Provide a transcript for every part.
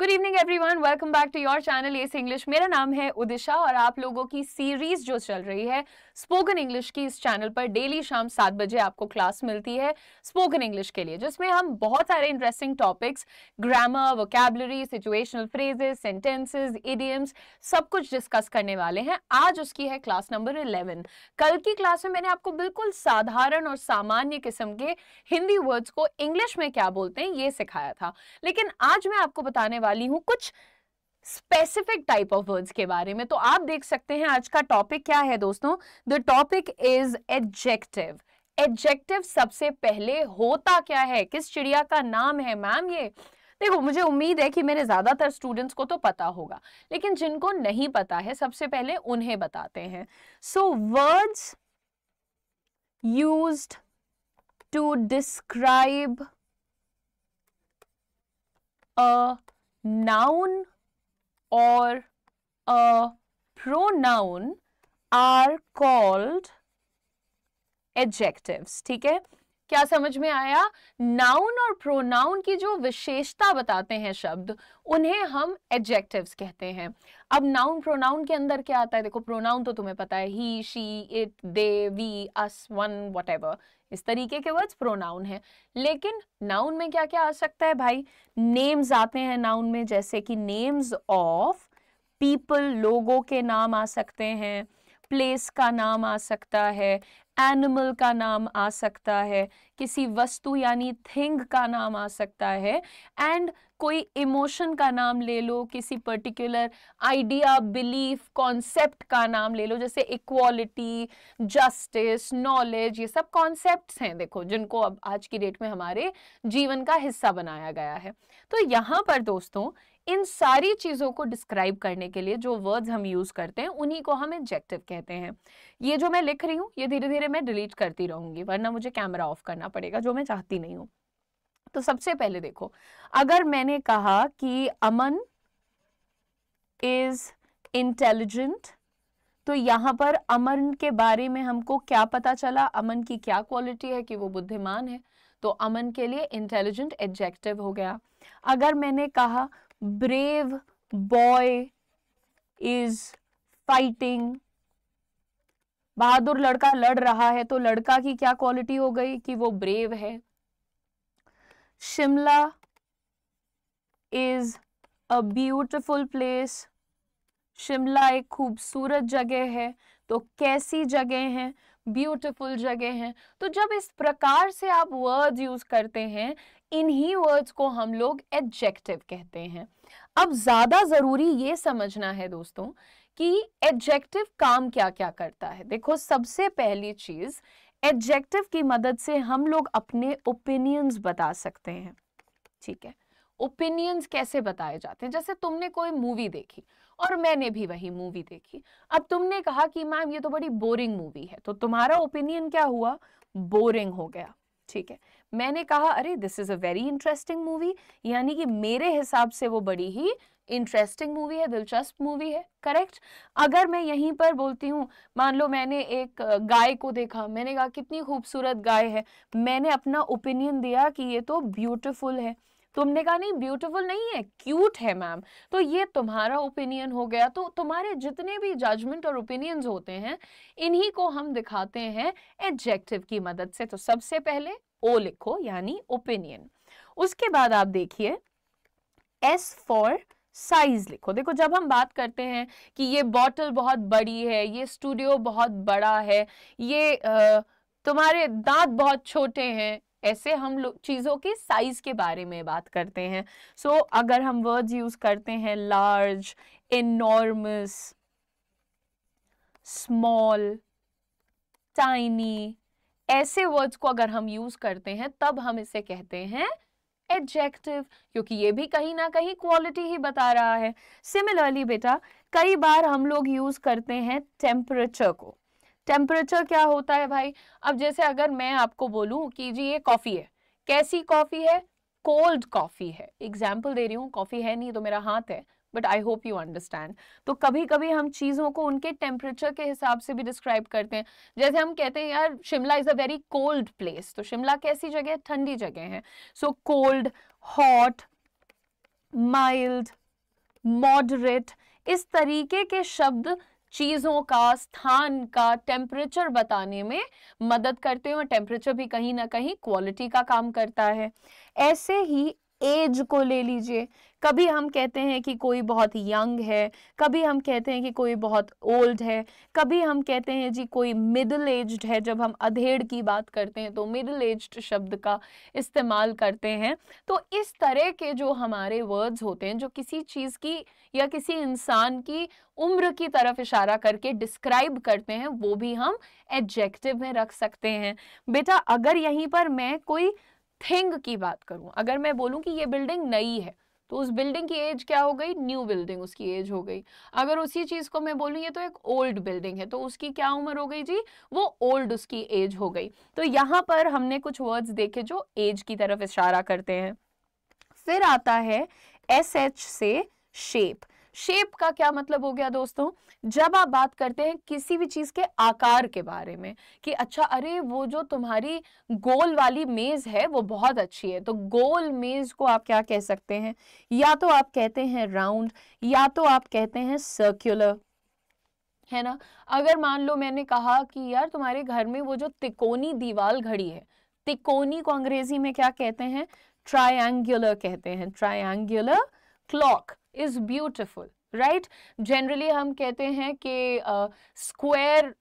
Good evening everyone welcome back to your channel Ace English मेरा नाम है उदिशा और आप लोगों की सीरीज जो चल रही है स्पोकन इंग्लिश की इस चैनल पर डेली शाम सात बजे आपको क्लास मिलती है स्पोकन इंग्लिश के लिए जिसमें हम बहुत सारे interesting topics grammar vocabulary situational phrases sentences idioms सब कुछ डिस्कस करने वाले हैं आज उसकी है क्लास नंबर इलेवन कल की क्लास में मैंने आपको बिल्कुल साधारण और सामान्य किस्म के हिंदी वर्ड्स को इंग्लिश में क्या बोलते हैं ये सिखाया था लेकिन आज मैं आपको बताने वाला वाली हूँ कुछ स्पेसिफिक टाइप ऑफ वर्ड्स के बारे में तो आप देख सकते हैं आज का टॉपिक क्या है दोस्तों the topic is adjective adjective सबसे पहले होता क्या है किस चिड़िया का नाम है मैम ये देखो मुझे उम्मीद है कि मेरे ज़्यादातर स्टूडेंट्स को तो पता होगा लेकिन जिनको नहीं पता है सबसे पहले उन्हें बताते हैं so words use to describe a noun or a pronoun are called adjectives ठीक है क्या समझ में आया नाउन और प्रोनाउन की जो विशेषता बताते हैं शब्द उन्हें हम एडजेक्टिव्स कहते हैं अब नाउन प्रोनाउन के अंदर क्या आता है देखो प्रोनाउन तो तुम्हें पता है he she it they we us one what इस तरीके के वर्ड्स प्रोनाउन है लेकिन नाउन में क्या क्या आ सकता है भाई नेम्स आते हैं नाउन में जैसे कि नेम्स ऑफ पीपल लोगों के नाम आ सकते हैं प्लेस का नाम आ सकता है एनिमल का नाम आ सकता है किसी वस्तु यानी थिंग का नाम आ सकता है एंड कोई इमोशन का नाम ले लो किसी पर्टिकुलर आइडिया बिलीफ कॉन्सेप्ट का नाम ले लो जैसे इक्वालिटी जस्टिस नॉलेज ये सब कॉन्सेप्ट्स हैं देखो जिनको अब आज की डेट में हमारे जीवन का हिस्सा बनाया गया है तो यहाँ पर दोस्तों इन सारी चीज़ों को डिस्क्राइब करने के लिए जो वर्ड्स हम यूज़ करते हैं उन्हीं को हम एडजेक्टिव कहते हैं ये जो मैं लिख रही हूँ ये धीरे धीरे मैं डिलीट करती रहूंगी वरना मुझे कैमरा ऑफ करना पड़ेगा जो मैं चाहती नहीं हूँ तो सबसे पहले देखो अगर मैंने कहा कि अमन इज इंटेलिजेंट तो यहां पर अमन के बारे में हमको क्या पता चला अमन की क्या क्वालिटी है कि वो बुद्धिमान है तो अमन के लिए इंटेलिजेंट एडजेक्टिव हो गया अगर मैंने कहा brave boy is fighting बहादुर लड़का लड़ रहा है तो लड़का की क्या क्वालिटी हो गई कि वो ब्रेव है Shimla is a beautiful place Shimla एक खूबसूरत जगह है तो कैसी जगह है ब्यूटिफुल जगह है तो जब इस प्रकार से आप वर्ड यूज करते हैं इन्हीं वर्ड्स को हम लोग एडजेक्टिव कहते हैं अब ज़्यादा ज़रूरी ये समझना है दोस्तों कि एडजेक्टिव काम क्या क्या करता है देखो सबसे पहली चीज़ एडजेक्टिव की मदद से हम लोग अपने ओपिनियंस बता सकते हैं ठीक है ओपिनियंस कैसे बताए जाते हैं जैसे तुमने कोई मूवी देखी और मैंने भी वही मूवी देखी अब तुमने कहा कि मैम ये तो बड़ी बोरिंग मूवी है तो तुम्हारा ओपिनियन क्या हुआ बोरिंग हो गया ठीक है मैंने कहा अरे this is a very interesting movie यानी कि मेरे हिसाब से वो बड़ी ही इंटरेस्टिंग मूवी है दिलचस्प मूवी है करेक्ट अगर मैं यहीं पर बोलती हूँ मान लो मैंने एक गाय को देखा मैंने कहा कितनी खूबसूरत गाय है मैंने अपना ओपिनियन दिया कि ये तो ब्यूटिफुल है तुमने कहा नहीं ब्यूटीफुल नहीं है क्यूट है मैम तो ये तुम्हारा ओपिनियन हो गया तो तुम्हारे जितने भी जजमेंट और ओपिनियंस होते हैं इन्हीं को हम दिखाते हैं एडजेक्टिव की मदद से तो सबसे पहले ओ लिखो यानी ओपिनियन उसके बाद आप देखिए एस फॉर साइज लिखो देखो जब हम बात करते हैं कि ये बॉटल बहुत बड़ी है ये स्टूडियो बहुत बड़ा है ये तुम्हारे दांत बहुत छोटे हैं ऐसे हम लोग चीज़ों के साइज के बारे में बात करते हैं सो so, अगर हम वर्ड्स यूज करते हैं लार्ज इनॉर्मस स्मॉल टाइनी ऐसे वर्ड्स को अगर हम यूज करते हैं तब हम इसे कहते हैं एडजेक्टिव क्योंकि ये भी कहीं ना कहीं क्वालिटी ही बता रहा है सिमिलरली बेटा कई बार हम लोग यूज करते हैं टेम्परेचर को टेम्परेचर क्या होता है भाई अब जैसे अगर मैं आपको बोलूं कि जी ये कॉफी है कैसी कॉफी है कोल्ड कॉफी है एग्जाम्पल दे रही हूँ कॉफी है नहीं तो मेरा हाथ है but I hope you understand तो कभी कभी हम चीज़ों को उनके टेम्परेचर के हिसाब से भी डिस्क्राइब करते हैं जैसे हम कहते हैं यार Shimla is a very cold place तो शिमला कैसी जगह है ठंडी जगह है so cold hot mild moderate इस तरीके के शब्द चीज़ों का स्थान का टेम्परेचर बताने में मदद करते हैं और टेम्परेचर भी कहीं ना कहीं क्वालिटी का काम करता है ऐसे ही एज को ले लीजिए कभी हम कहते हैं कि कोई बहुत यंग है कभी हम कहते हैं कि कोई बहुत ओल्ड है कभी हम कहते हैं जी कोई मिडिल एज्ड है जब हम अधेड़ की बात करते हैं तो मिडिल एज्ड शब्द का इस्तेमाल करते हैं तो इस तरह के जो हमारे वर्ड्स होते हैं जो किसी चीज़ की या किसी इंसान की उम्र की तरफ इशारा करके डिस्क्राइब करते हैं वो भी हम एडजेक्टिव में रख सकते हैं बेटा अगर यहीं पर मैं कोई थिंग की बात करूं अगर मैं बोलूं कि ये बिल्डिंग नई है तो उस बिल्डिंग की एज क्या हो गई न्यू बिल्डिंग उसकी एज हो गई अगर उसी चीज को मैं बोलूँ ये तो एक ओल्ड बिल्डिंग है तो उसकी क्या उम्र हो गई जी वो ओल्ड उसकी एज हो गई तो यहाँ पर हमने कुछ वर्ड्स देखे जो एज की तरफ इशारा करते हैं फिर आता है एस एच से शेप शेप का क्या मतलब हो गया दोस्तों जब आप बात करते हैं किसी भी चीज के आकार के बारे में कि अच्छा अरे वो जो तुम्हारी गोल वाली मेज है वो बहुत अच्छी है तो गोल मेज को आप क्या कह सकते हैं या तो आप कहते हैं राउंड या तो आप कहते हैं सर्क्यूलर है ना अगर मान लो मैंने कहा कि यार तुम्हारे घर में वो जो तिकोनी दीवार घड़ी है तिकोनी को अंग्रेजी में क्या कहते हैं ट्राइंगुलर कहते हैं triangular clock is beautiful right generally हम कहते हैं कि square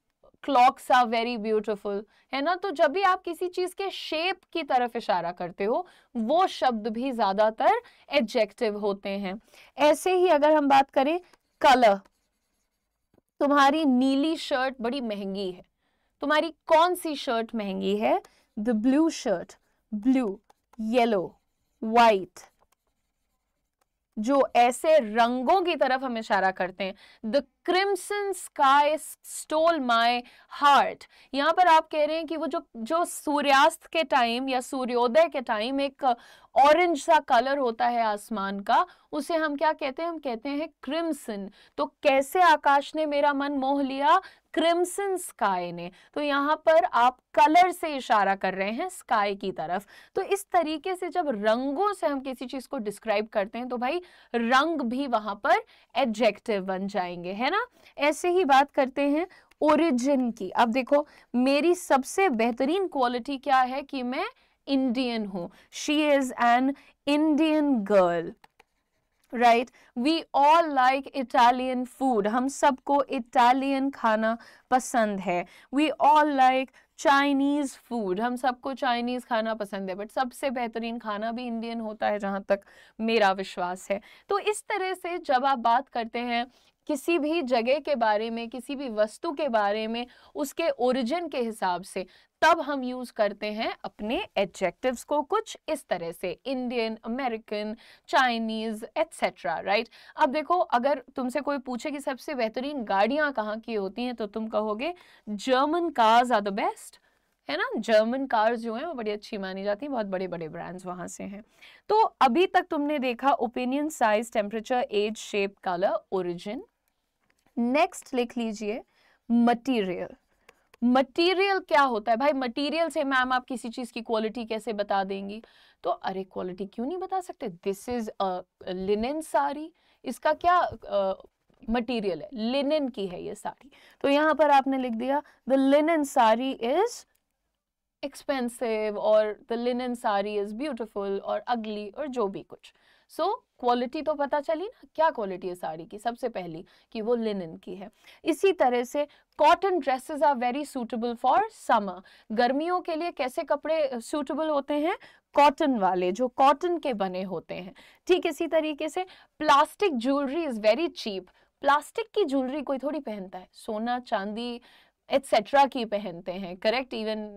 clocks are very beautiful है ना तो जब भी आप किसी चीज के शेप की तरफ इशारा करते हो वो शब्द भी ज्यादातर एडजेक्टिव होते हैं ऐसे ही अगर हम बात करें कलर तुम्हारी नीली शर्ट बड़ी महंगी है तुम्हारी कौन सी शर्ट महंगी है the blue shirt blue yellow white जो ऐसे रंगों की तरफ हम इशारा करते हैं the crimson sky stole my heart यहाँ पर आप कह रहे हैं कि वो जो जो सूर्यास्त के टाइम या सूर्योदय के टाइम एक ऑरेंज सा कलर होता है आसमान का उसे हम क्या कहते हैं हम कहते हैं क्रिम्सन तो कैसे आकाश ने मेरा मन मोह लिया क्रिम्सन स्काई ने तो यहाँ पर आप कलर से इशारा कर रहे हैं स्काई की तरफ तो इस तरीके से जब रंगों से हम किसी चीज को डिस्क्राइब करते हैं तो भाई रंग भी वहां पर एडजेक्टिव बन जाएंगे है ना ऐसे ही बात करते हैं ओरिजिन की अब देखो मेरी सबसे बेहतरीन क्वालिटी क्या है कि मैं इंडियन हूँ she is an Indian girl right we all like Italian food हम सबको इटालियन खाना पसंद है we all like Chinese food हम सबको चाइनीज़ खाना पसंद है बट सबसे बेहतरीन खाना भी इंडियन होता है जहाँ तक मेरा विश्वास है तो इस तरह से जब आप बात करते हैं किसी भी जगह के बारे में किसी भी वस्तु के बारे में उसके ओरिजिन के हिसाब से तब हम यूज करते हैं अपने एडजेक्टिव्स को कुछ इस तरह से Indian American Chinese etcetera right अब देखो अगर तुमसे कोई पूछे कि सबसे बेहतरीन गाड़ियां कहाँ की होती हैं तो तुम कहोगे German cars are the best है ना जर्मन कार्स जो हैं वो बड़ी अच्छी मानी जाती हैं बहुत बड़े बड़े ब्रांड्स वहाँ से हैं तो अभी तक तुमने देखा opinion size temperature age shape colour origin next लिख लीजिए मटीरियल मटीरियल क्या होता है भाई मटीरियल से मैम आप किसी चीज की क्वालिटी कैसे बता देंगी तो अरे क्वालिटी क्यों नहीं बता सकते दिस इज लिनन साड़ी इसका क्या uh, है लिनन की है ये साड़ी तो यहाँ पर आपने लिख दिया the linen sari is expensive और the linen sari is beautiful और अगली और जो भी कुछ सो so, क्वालिटी तो पता चली ना क्या क्वालिटी है साड़ी की सबसे पहली कि वो लिनन की है इसी तरह से cotton dresses are very suitable for summer गर्मियों के लिए कैसे कपड़े सूटेबल होते हैं कॉटन वाले जो कॉटन के बने होते हैं ठीक इसी तरीके से plastic jewellery is very cheap plastic की ज्वेलरी कोई थोड़ी पहनता है सोना चांदी एट्सेट्रा की पहनते हैं करेक्ट इवन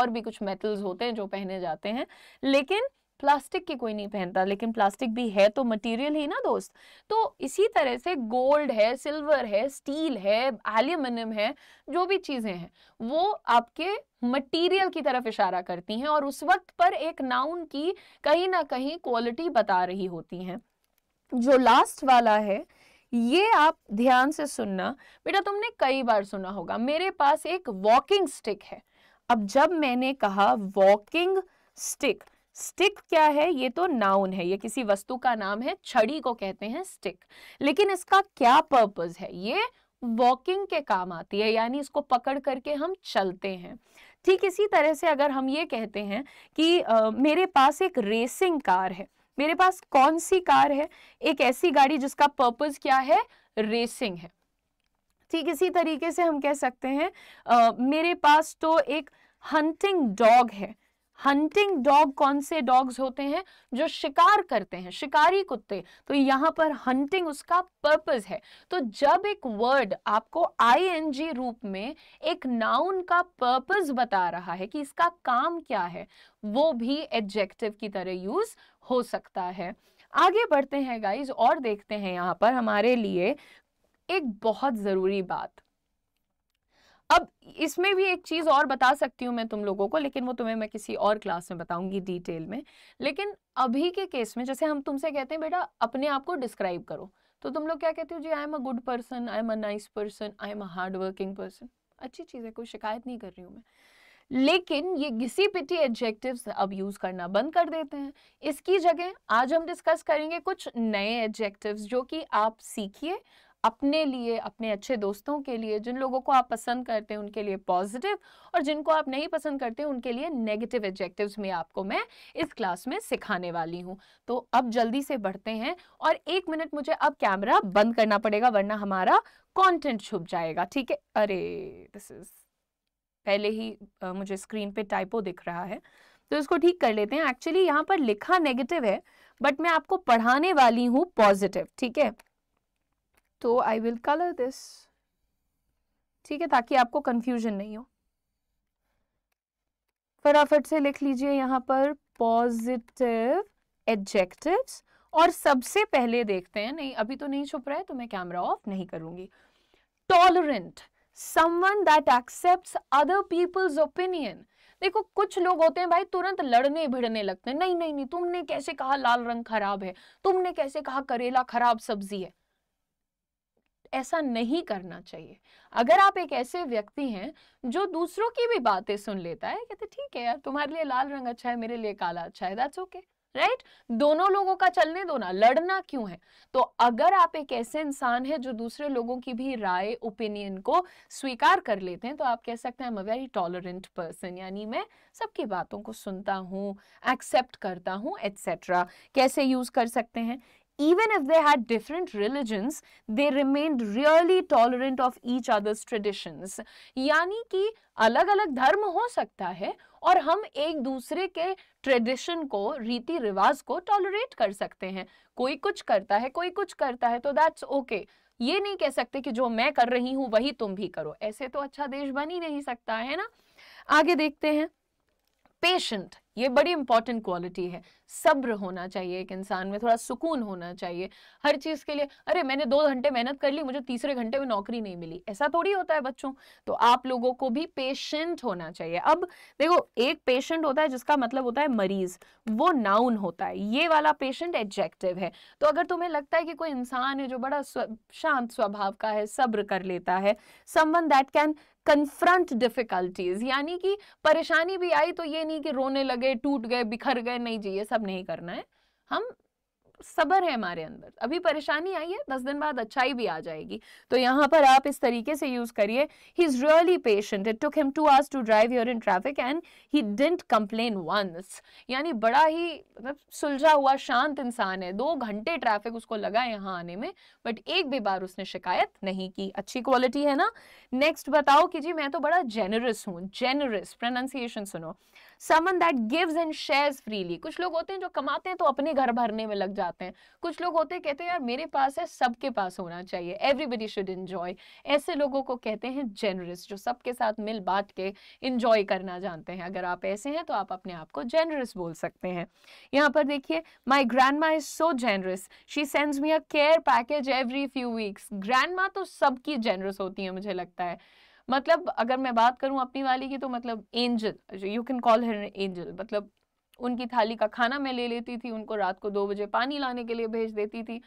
और भी कुछ मेटल्स होते हैं जो पहने जाते हैं लेकिन प्लास्टिक की कोई नहीं पहनता लेकिन प्लास्टिक भी है तो मटेरियल ही ना दोस्त तो इसी तरह से गोल्ड है सिल्वर है स्टील है एल्यूमिनियम है जो भी चीज़ें हैं वो आपके मटेरियल की तरफ इशारा करती हैं और उस वक्त पर एक नाउन की कहीं ना कहीं क्वालिटी बता रही होती हैं जो लास्ट वाला है ये आप ध्यान से सुनना बेटा तुमने कई बार सुना होगा मेरे पास एक वॉकिंग स्टिक है अब जब मैंने कहा वॉकिंग स्टिक स्टिक क्या है ये तो नाउन है ये किसी वस्तु का नाम है छड़ी को कहते हैं स्टिक लेकिन इसका क्या पर्पज है ये वॉकिंग के काम आती है यानी इसको पकड़ करके हम चलते हैं ठीक इसी तरह से अगर हम ये कहते हैं कि आ, मेरे पास एक रेसिंग कार है मेरे पास कौन सी कार है एक ऐसी गाड़ी जिसका पर्पज क्या है रेसिंग है ठीक इसी तरीके से हम कह सकते हैं आ, मेरे पास तो एक हंटिंग डॉग है हंटिंग डॉग कौन से डॉग्स होते हैं जो शिकार करते हैं शिकारी कुत्ते तो यहाँ पर हंटिंग उसका पर्पज है तो जब एक वर्ड आपको आईएनजी रूप में एक नाउन का पर्पज बता रहा है कि इसका काम क्या है वो भी एडजेक्टिव की तरह यूज हो सकता है आगे बढ़ते हैं गाइज और देखते हैं यहाँ पर हमारे लिए एक बहुत ज़रूरी बात अब इसमें भी एक चीज़ और बता सकती हूँ मैं तुम लोगों को लेकिन वो तुम्हें मैं किसी और क्लास में बताऊंगी डिटेल में लेकिन अभी के केस में जैसे हम तुमसे कहते हैं बेटा अपने आप को डिस्क्राइब करो तो तुम लोग क्या कहते हो जी I am a good person I am a nice person I am a hard working person अच्छी चीज़ है कोई शिकायत नहीं कर रही हूँ मैं लेकिन ये घिसी पिटी एडजेक्टिव अब यूज़ करना बंद कर देते हैं इसकी जगह आज हम डिस्कस करेंगे कुछ नए एडजेक्टिव जो कि आप सीखिए अपने लिए अपने अच्छे दोस्तों के लिए जिन लोगों को आप पसंद करते हैं उनके लिए पॉजिटिव और जिनको आप नहीं पसंद करते उनके लिए नेगेटिव एडजेक्टिव्स में आपको मैं इस क्लास में सिखाने वाली हूँ तो अब जल्दी से बढ़ते हैं और एक मिनट मुझे अब कैमरा बंद करना पड़ेगा वरना हमारा कॉन्टेंट छुप जाएगा ठीक है अरे दिस इज पहले ही आ, मुझे स्क्रीन पे टाइपो दिख रहा है तो इसको ठीक कर लेते हैं एक्चुअली यहाँ पर लिखा नेगेटिव है बट मैं आपको पढ़ाने वाली हूँ पॉजिटिव ठीक है तो आई विल कलर दिस ठीक है ताकि आपको कंफ्यूजन नहीं हो फटाफट से लिख लीजिए यहां पर पॉजिटिव एडजेक्टिव्स और सबसे पहले देखते हैं नहीं अभी तो नहीं छुप रहा है तो मैं कैमरा ऑफ नहीं करूंगी tolerant someone that accepts other people's opinion देखो कुछ लोग होते हैं भाई तुरंत लड़ने भिड़ने लगते हैं नहीं नहीं नहीं तुमने कैसे कहा लाल रंग खराब है तुमने कैसे कहा करेला खराब सब्जी है ऐसा नहीं करना चाहिए अगर आप एक ऐसे व्यक्ति हैं जो दूसरों की भी बातें सुन लेता है कहते ठीक है यार तुम्हारे लिए लाल रंग अच्छा है मेरे लिए काला अच्छा है दैट्स ओके राइट दोनों लोगों का चलने दो ना लड़ना क्यों है तो अगर आप एक ऐसे इंसान है जो दूसरे लोगों की भी राय ओपिनियन को स्वीकार कर लेते हैं तो आप कह सकते हैं am a very tolerant person यानी मैं सबकी बातों को सुनता हूँ एक्सेप्ट करता हूँ एट्सेट्रा कैसे यूज कर सकते हैं even if they had different religions, they remained really tolerant of each other's traditions. यानी कि अलग अलग धर्म हो सकता है और हम एक दूसरे के ट्रेडिशन को रीति रिवाज को टॉलरेट कर सकते हैं कोई कुछ करता है कोई कुछ करता है तो दैट्स ओके okay. ये नहीं कह सकते कि जो मैं कर रही हूँ वही तुम भी करो ऐसे तो अच्छा देश बन ही नहीं सकता है ना आगे देखते हैं पेशेंट ये बड़ी इंपॉर्टेंट क्वालिटी है सब्र होना चाहिए एक इंसान में थोड़ा सुकून होना चाहिए हर चीज़ के लिए अरे मैंने दो घंटे मेहनत कर ली मुझे तीसरे घंटे में नौकरी नहीं मिली ऐसा थोड़ी होता है बच्चों तो आप लोगों को भी पेशेंट होना चाहिए अब देखो एक पेशेंट होता है जिसका मतलब होता है मरीज वो नाउन होता है ये वाला पेशेंट एडजेक्टिव है तो अगर तुम्हें लगता है कि कोई इंसान है जो बड़ा स्व, शांत स्वभाव का है सब्र कर लेता है someone that can confront difficulties यानी कि परेशानी भी आई तो ये नहीं कि रोने लगे टूट गए बिखर गए नहीं जी ये सब नहीं करना है हम सबर है हमारे अंदर अभी परेशानी आई है दस दिन बाद अच्छाई भी आ जाएगी तो यहाँ पर आप इस तरीके से यूज करिए he is really patient it took him two hours to drive your in traffic and he didn't complain once यानी बड़ा ही मतलब सुलझा हुआ शांत इंसान है दो घंटे ट्रैफिक उसको लगा यहाँ आने में बट एक भी बार उसने शिकायत नहीं की अच्छी क्वालिटी है ना नेक्स्ट बताओ कि जी मैं तो बड़ा जेनरस हूँ जेनरस प्रोनाउंसिएशन सुनो someone that gives and shares freely कुछ लोग होते हैं जो कमाते हैं तो अपने घर भरने में लग जाते हैं कुछ लोग होते हैं कहते हैं यार मेरे पास है सबके पास होना चाहिए एवरीबडी शुड इंजॉय ऐसे लोगों को कहते हैं जेनरस जो सबके साथ मिल बांट के इंजॉय करना जानते हैं अगर आप ऐसे हैं तो आप अपने आप को जेनरस बोल सकते हैं यहाँ पर देखिए my grandma is so generous she sends me a care package every few weeks grand तो सबकी जेनरस होती है मुझे लगता है मतलब अगर मैं बात करूं अपनी वाली की तो मतलब angel you can call her angel मतलब उनकी थाली का खाना मैं ले लेती थी उनको रात को दो बजे पानी लाने के लिए भेज देती थी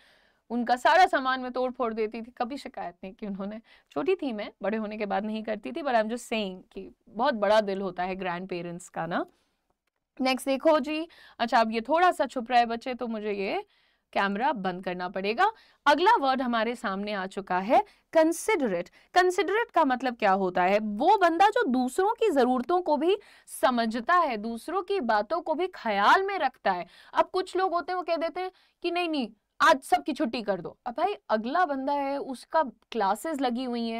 उनका सारा सामान मैं तोड़ फोड़ देती थी कभी शिकायत नहीं कि उन्होंने छोटी थी मैं बड़े होने के बाद नहीं करती थी but I am just saying कि बहुत बड़ा दिल होता है ग्रैंड पेरेंट्स का ना नेक्स्ट देखो जी अच्छा अब ये थोड़ा सा छुप रहा है बच्चे तो मुझे ये कैमरा बंद करना पड़ेगा अगला वर्ड हमारे सामने आ चुका है कंसिडरेट कंसिडरेट का मतलब क्या होता है वो बंदा जो दूसरों की ज़रूरतों को भी समझता है दूसरों की बातों को भी ख्याल में रखता है अब कुछ लोग होते हैं वो कह देते हैं कि नहीं नहीं आज सबकी छुट्टी कर दो अब भाई अगला बंदा है उसका क्लासेस लगी हुई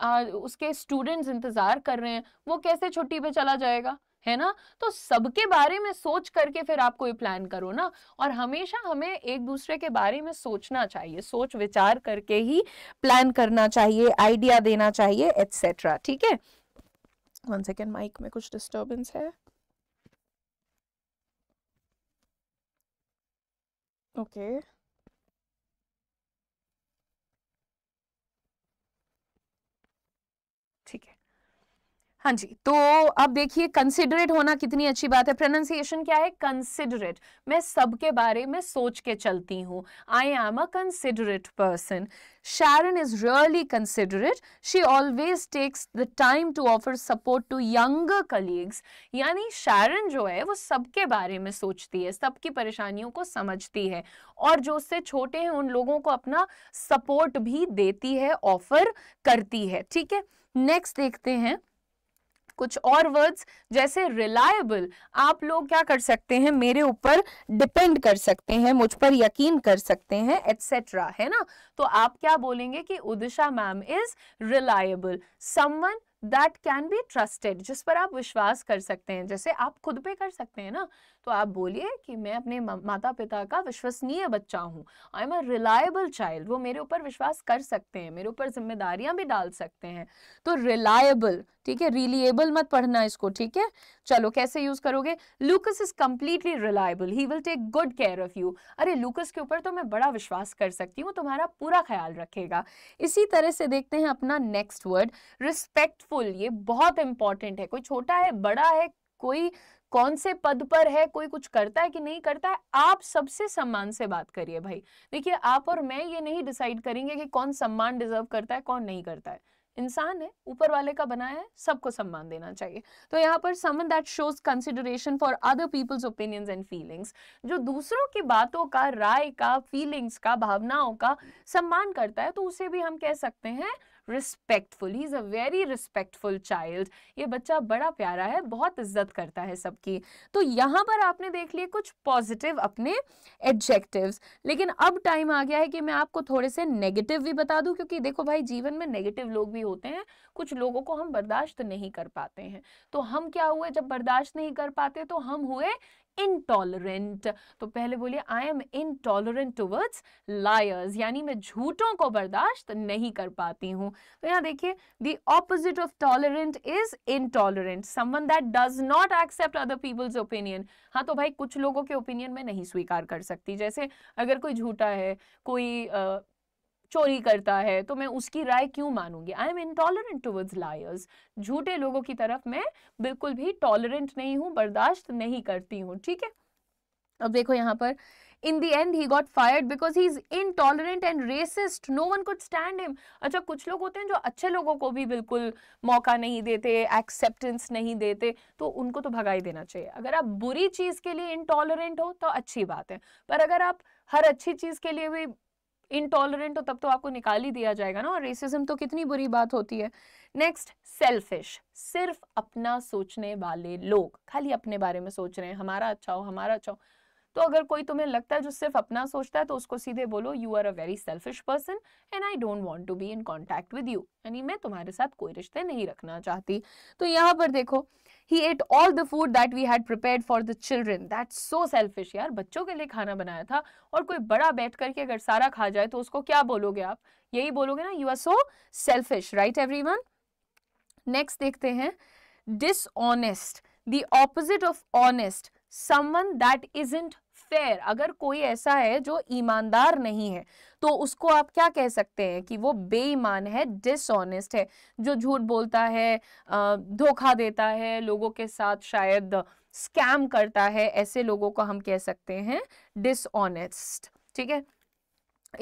आ, उसके स्टूडेंट्स इंतज़ार कर रहे हैं वो कैसे छुट्टी पे चला जाएगा है ना तो सबके बारे में सोच करके फिर आप कोई प्लान करो ना और हमेशा हमें एक दूसरे के बारे में सोचना चाहिए सोच विचार करके ही प्लान करना चाहिए आइडिया देना चाहिए एटसेट्रा ठीक है वन सेकेंड माइक में कुछ डिस्टर्बेंस है ओके okay. हाँ जी तो अब देखिए कंसिडरेट होना कितनी अच्छी बात है प्रोनाउंसिएशन क्या है कंसिडरेट मैं सबके बारे में सोच के चलती हूँ I am a considerate person Sharon is really considerate she always takes the time to offer support to young colleagues यानी शारन जो है वो सबके बारे में सोचती है सबकी परेशानियों को समझती है और जो उससे छोटे हैं उन लोगों को अपना सपोर्ट भी देती है ऑफर करती है ठीक है नेक्स्ट देखते हैं कुछ और वर्ड्स जैसे रिलायबल आप लोग क्या कर सकते हैं मेरे ऊपर डिपेंड कर सकते हैं मुझ पर यकीन कर सकते हैं एटसेट्रा है ना तो आप क्या बोलेंगे कि Udisha ma'am is reliable someone that can be trusted जिस पर आप विश्वास कर सकते हैं जैसे आप खुद पे कर सकते हैं ना तो आप बोलिए कि मैं अपने माता पिता का विश्वसनीय बच्चा हूँ I am a reliable child वो मेरे ऊपर विश्वास कर सकते हैं मेरे ऊपर जिम्मेदारियां भी डाल सकते हैं तो रिलायबल ठीक है रिलीएबल मत पढ़ना इसको ठीक है चलो कैसे यूज करोगे Lucas is completely reliable he will take good care of you अरे लूकस के ऊपर तो मैं बड़ा विश्वास कर सकती हूँ तुम्हारा पूरा ख्याल रखेगा इसी तरह से देखते हैं अपना नेक्स्ट वर्ड रिस्पेक्टफुल ये बहुत इंपॉर्टेंट है कोई छोटा है बड़ा है कोई कौन से पद पर है कोई कुछ करता है कि नहीं करता है आप सबसे सम्मान से बात करिए भाई देखिए आप और मैं ये नहीं डिसाइड करेंगे कि कौन सम्मान डिजर्व करता है कौन नहीं करता है इंसान है ऊपर वाले का बनाया है सबको सम्मान देना चाहिए तो यहाँ पर someone that shows consideration for other people's opinions and feelings जो दूसरों की बातों का राय का फीलिंग्स का भावनाओं का सम्मान करता है तो उसे भी हम कह सकते हैं respectful he is a very respectful child ये बच्चा बड़ा प्यारा है बहुत इज्जत करता है सबकी तो यहाँ पर आपने देख लिए कुछ पॉजिटिव अपने एडजेक्टिव्स लेकिन अब टाइम आ गया है कि मैं आपको थोड़े से नेगेटिव भी बता दूँ क्योंकि देखो भाई जीवन में नेगेटिव लोग भी होते हैं कुछ लोगों को हम बर्दाश्त नहीं कर पाते हैं तो हम क्या हुए जब बर्दाश्त नहीं कर पाते तो हम हुए इनटॉलरेंट तो पहले बोलिए I am intolerant towards liars यानी मैं झूठों को बर्दाश्त नहीं कर पाती हूँ तो यहाँ देखिए the opposite of tolerant is intolerant someone that does not accept other people's opinion हाँ तो भाई कुछ लोगों के ओपिनियन में नहीं स्वीकार कर सकती जैसे अगर कोई झूठा है कोई uh, चोरी करता है तो मैं उसकी राय क्यों मानूंगी I am intolerant towards liars झूठे लोगों की तरफ मैं बिल्कुल भी टॉलरेंट नहीं हूँ बर्दाश्त नहीं करती हूँ ठीक है अब देखो यहाँ पर in the end he got fired because he is tolerant and racist no one could stand him अच्छा कुछ लोग होते हैं जो अच्छे लोगों को भी बिल्कुल मौका नहीं देते एक्सेप्टेंस नहीं देते तो उनको तो भगाई देना चाहिए अगर आप बुरी चीज़ के लिए इनटॉलरेंट हो तो अच्छी बात है पर अगर आप हर अच्छी चीज़ के लिए भी इनटॉलरेंट हो तब तो आपको निकाल ही दिया जाएगा ना और रेसिज्म तो कितनी बुरी बात होती है नेक्स्ट सेल्फिश सिर्फ अपना सोचने वाले लोग खाली अपने बारे में सोच रहे हैं हमारा अच्छा हो हमारा अच्छा हो तो अगर कोई तुम्हें लगता है जो सिर्फ अपना सोचता है तो उसको सीधे बोलो you are a very selfish person and I don't want to be in contact with you यानी मैं तुम्हारे साथ कोई रिश्ते नहीं रखना चाहती तो यहाँ पर देखो he ate all the food that we had prepare for the children that's so selfish यार बच्चों के लिए खाना बनाया था और कोई बड़ा बैठ करके अगर सारा खा जाए तो उसको क्या बोलोगे आप यही बोलोगे ना you are so selfish right every next देखते हैं dishonest the of honest someone that is isn't fair अगर कोई ऐसा है जो ईमानदार नहीं है तो उसको आप क्या कह सकते हैं कि वो बेईमान है डिसऑनेस्ट है जो झूठ बोलता है धोखा देता है लोगों के साथ शायद स्कैम करता है ऐसे लोगों को हम कह सकते हैं डिसऑनेस्ट ठीक है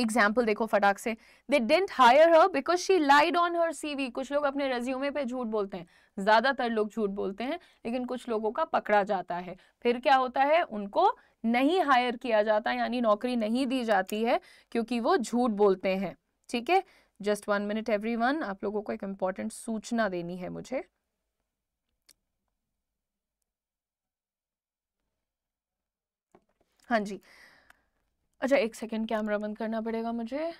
एग्जाम्पल देखो फटाक से they didn't hire her because she lied on her CV कुछ लोग अपने रेज्यूमे पे झूठ बोलते हैं ज़्यादातर लोग झूठ बोलते हैं लेकिन कुछ लोगों का पकड़ा जाता है फिर क्या होता है उनको नहीं हायर किया जाता यानी नौकरी नहीं दी जाती है क्योंकि वो झूठ बोलते हैं ठीक है just one minute everyone आप लोगों को एक इंपॉर्टेंट सूचना देनी है मुझे हाँ जी अच्छा एक सेकेंड कैमरा बंद करना पड़ेगा मुझे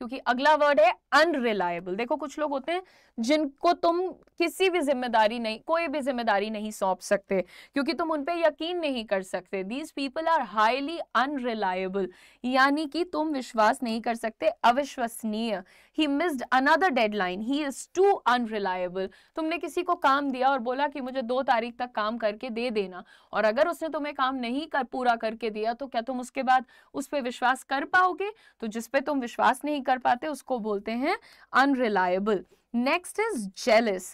क्योंकि अगला वर्ड है अनरिलायबल देखो कुछ लोग होते हैं जिनको तुम किसी भी जिम्मेदारी नहीं कोई भी जिम्मेदारी नहीं सौंप सकते क्योंकि तुम उन पर यकीन नहीं कर सकते these people are highly unreliable यानी कि तुम विश्वास नहीं कर सकते अविश्वसनीय he missed another deadline he is too unreliable तुमने किसी को काम दिया और बोला कि मुझे दो तारीख तक काम करके दे देना और अगर उसने तुम्हें काम नहीं कर पूरा करके दिया तो क्या तुम उसके बाद उस पर विश्वास कर पाओगे तो जिसपे तुम विश्वास नहीं कर पाते उसको बोलते हैं unreliable next is jealous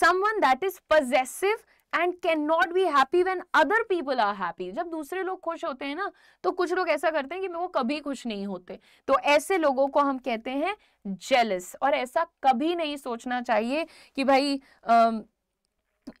someone that is possessive and can not be happy when other people are happy जब दूसरे लोग खुश होते हैं ना तो कुछ लोग ऐसा करते हैं कि वो कभी खुश नहीं होते तो ऐसे लोगों को हम कहते हैं जेलस और ऐसा कभी नहीं सोचना चाहिए कि भाई आ,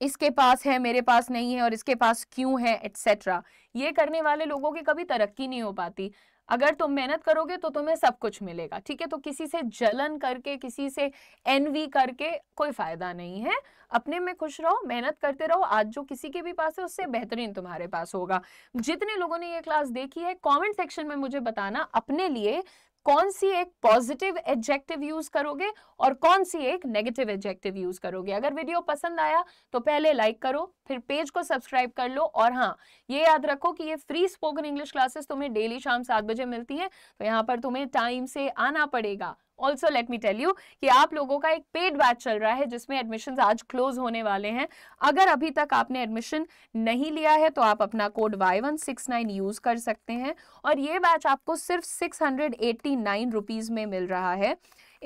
इसके पास है मेरे पास नहीं है और इसके पास क्यों है एट्सेट्रा ये करने वाले लोगों की कभी तरक्की नहीं हो पाती अगर तुम मेहनत करोगे तो तुम्हें सब कुछ मिलेगा ठीक है तो किसी से जलन करके किसी से एनवी करके कोई फायदा नहीं है अपने में खुश रहो मेहनत करते रहो आज जो किसी के भी पास है उससे बेहतरीन तुम्हारे पास होगा जितने लोगों ने ये क्लास देखी है कमेंट सेक्शन में मुझे बताना अपने लिए कौन सी एक पॉजिटिव एडजेक्टिव यूज करोगे और कौन सी एक नेगेटिव एडजेक्टिव यूज करोगे अगर वीडियो पसंद आया तो पहले लाइक करो फिर पेज को सब्सक्राइब कर लो और हाँ ये याद रखो कि ये फ्री स्पोकन इंग्लिश क्लासेस तुम्हें डेली शाम सात बजे मिलती है तो यहाँ पर तुम्हें टाइम से आना पड़ेगा also let me tell you कि आप लोगों का एक पेड बैच चल रहा है जिसमें एडमिशन आज क्लोज होने वाले हैं अगर अभी तक आपने एडमिशन नहीं लिया है तो आप अपना code Y one six nine use कर सकते हैं और ये बैच आपको सिर्फ six hundred eighty nine rupees में मिल रहा है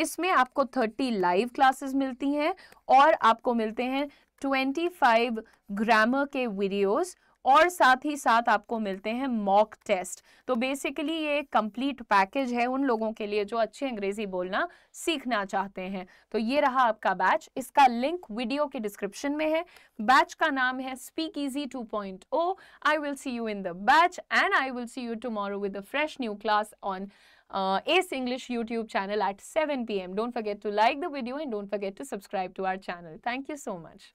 इसमें आपको थर्टी लाइव क्लासेस मिलती हैं और आपको मिलते हैं ट्वेंटी फाइव ग्रामर के वीडियोज़ और साथ ही साथ आपको मिलते हैं मॉक टेस्ट तो बेसिकली ये कंप्लीट पैकेज है उन लोगों के लिए जो अच्छी अंग्रेजी बोलना सीखना चाहते हैं तो ये रहा आपका बैच इसका लिंक वीडियो के डिस्क्रिप्शन में है बैच का नाम है speak easy two point O I will see you in the batch and I will see you tomorrow with a fresh new class on uh, Ace English YouTube channel at 7 p.m. Don't forget to like the video and don't forget to subscribe to our channel. Thank you so much.